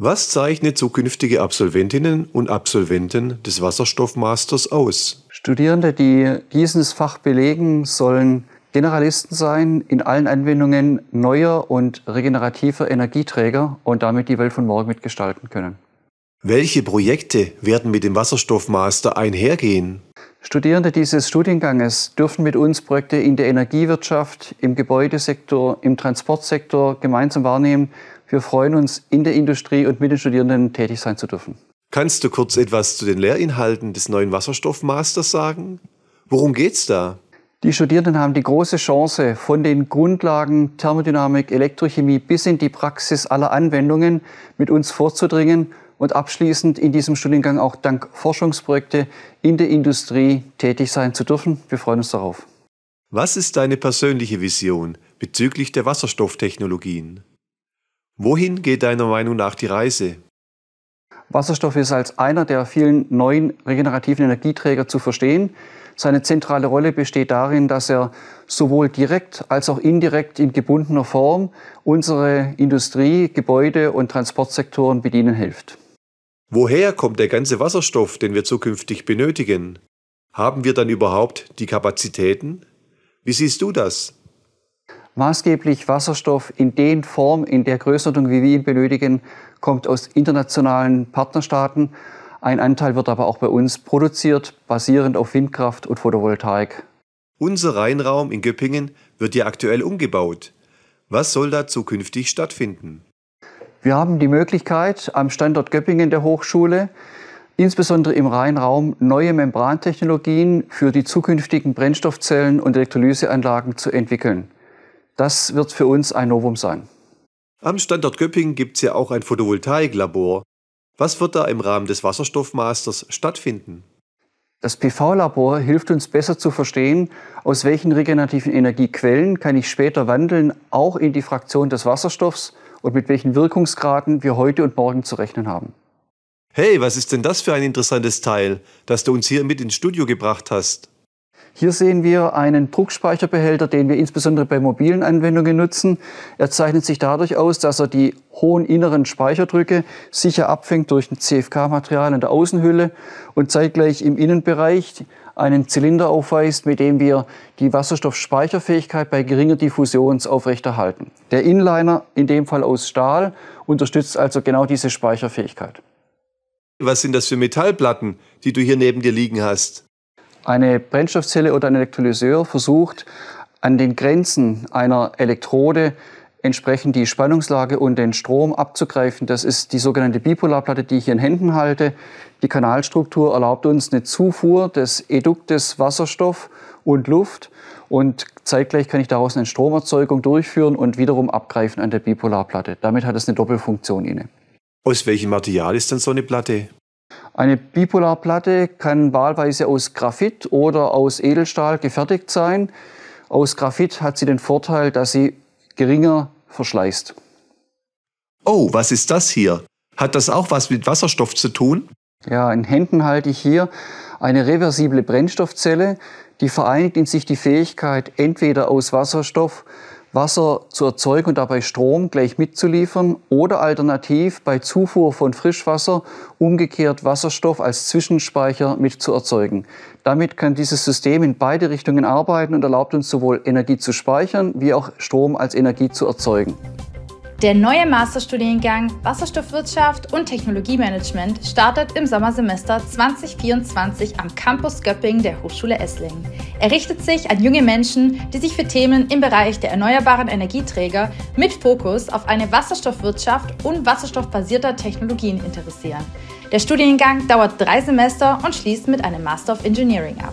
Was zeichnet zukünftige Absolventinnen und Absolventen des Wasserstoffmasters aus? Studierende, die dieses Fach belegen, sollen Generalisten sein, in allen Anwendungen neuer und regenerativer Energieträger und damit die Welt von morgen mitgestalten können. Welche Projekte werden mit dem Wasserstoffmaster einhergehen? Studierende dieses Studienganges dürfen mit uns Projekte in der Energiewirtschaft, im Gebäudesektor, im Transportsektor gemeinsam wahrnehmen. Wir freuen uns, in der Industrie und mit den Studierenden tätig sein zu dürfen. Kannst du kurz etwas zu den Lehrinhalten des neuen Wasserstoffmasters sagen? Worum geht's da? Die Studierenden haben die große Chance, von den Grundlagen Thermodynamik, Elektrochemie bis in die Praxis aller Anwendungen mit uns vorzudringen und abschließend in diesem Studiengang auch dank Forschungsprojekte in der Industrie tätig sein zu dürfen. Wir freuen uns darauf. Was ist deine persönliche Vision bezüglich der Wasserstofftechnologien? Wohin geht deiner Meinung nach die Reise? Wasserstoff ist als einer der vielen neuen regenerativen Energieträger zu verstehen. Seine zentrale Rolle besteht darin, dass er sowohl direkt als auch indirekt in gebundener Form unsere Industrie, Gebäude und Transportsektoren bedienen hilft. Woher kommt der ganze Wasserstoff, den wir zukünftig benötigen? Haben wir dann überhaupt die Kapazitäten? Wie siehst du das? Maßgeblich Wasserstoff in den Form, in der Größenordnung, wie wir ihn benötigen, kommt aus internationalen Partnerstaaten. Ein Anteil wird aber auch bei uns produziert, basierend auf Windkraft und Photovoltaik. Unser Rheinraum in Göppingen wird ja aktuell umgebaut. Was soll da zukünftig stattfinden? Wir haben die Möglichkeit, am Standort Göppingen der Hochschule, insbesondere im Rheinraum, neue Membrantechnologien für die zukünftigen Brennstoffzellen und Elektrolyseanlagen zu entwickeln. Das wird für uns ein Novum sein. Am Standort Göppingen gibt es ja auch ein Photovoltaiklabor. Was wird da im Rahmen des Wasserstoffmasters stattfinden? Das PV-Labor hilft uns besser zu verstehen, aus welchen regenerativen Energiequellen kann ich später wandeln, auch in die Fraktion des Wasserstoffs und mit welchen Wirkungsgraden wir heute und morgen zu rechnen haben. Hey, was ist denn das für ein interessantes Teil, das du uns hier mit ins Studio gebracht hast? Hier sehen wir einen Druckspeicherbehälter, den wir insbesondere bei mobilen Anwendungen nutzen. Er zeichnet sich dadurch aus, dass er die hohen inneren Speicherdrücke sicher abfängt durch ein CFK-Material in der Außenhülle und zeitgleich im Innenbereich einen Zylinder aufweist, mit dem wir die Wasserstoffspeicherfähigkeit bei geringer Diffusion aufrechterhalten. Der Inliner, in dem Fall aus Stahl, unterstützt also genau diese Speicherfähigkeit. Was sind das für Metallplatten, die du hier neben dir liegen hast? Eine Brennstoffzelle oder ein Elektrolyseur versucht, an den Grenzen einer Elektrode entsprechend die Spannungslage und den Strom abzugreifen. Das ist die sogenannte Bipolarplatte, die ich hier in Händen halte. Die Kanalstruktur erlaubt uns eine Zufuhr des Eduktes Wasserstoff und Luft und zeitgleich kann ich daraus eine Stromerzeugung durchführen und wiederum abgreifen an der Bipolarplatte. Damit hat es eine Doppelfunktion inne. Aus welchem Material ist denn so eine Platte? Eine Bipolarplatte kann wahlweise aus Graphit oder aus Edelstahl gefertigt sein. Aus Graphit hat sie den Vorteil, dass sie geringer verschleißt. Oh, was ist das hier? Hat das auch was mit Wasserstoff zu tun? Ja, in Händen halte ich hier eine reversible Brennstoffzelle, die vereinigt in sich die Fähigkeit, entweder aus Wasserstoff Wasser zu erzeugen und dabei Strom gleich mitzuliefern oder alternativ bei Zufuhr von Frischwasser umgekehrt Wasserstoff als Zwischenspeicher mit zu erzeugen. Damit kann dieses System in beide Richtungen arbeiten und erlaubt uns sowohl Energie zu speichern wie auch Strom als Energie zu erzeugen. Der neue Masterstudiengang Wasserstoffwirtschaft und Technologiemanagement startet im Sommersemester 2024 am Campus Göpping der Hochschule Esslingen. Er richtet sich an junge Menschen, die sich für Themen im Bereich der erneuerbaren Energieträger mit Fokus auf eine Wasserstoffwirtschaft und wasserstoffbasierter Technologien interessieren. Der Studiengang dauert drei Semester und schließt mit einem Master of Engineering ab.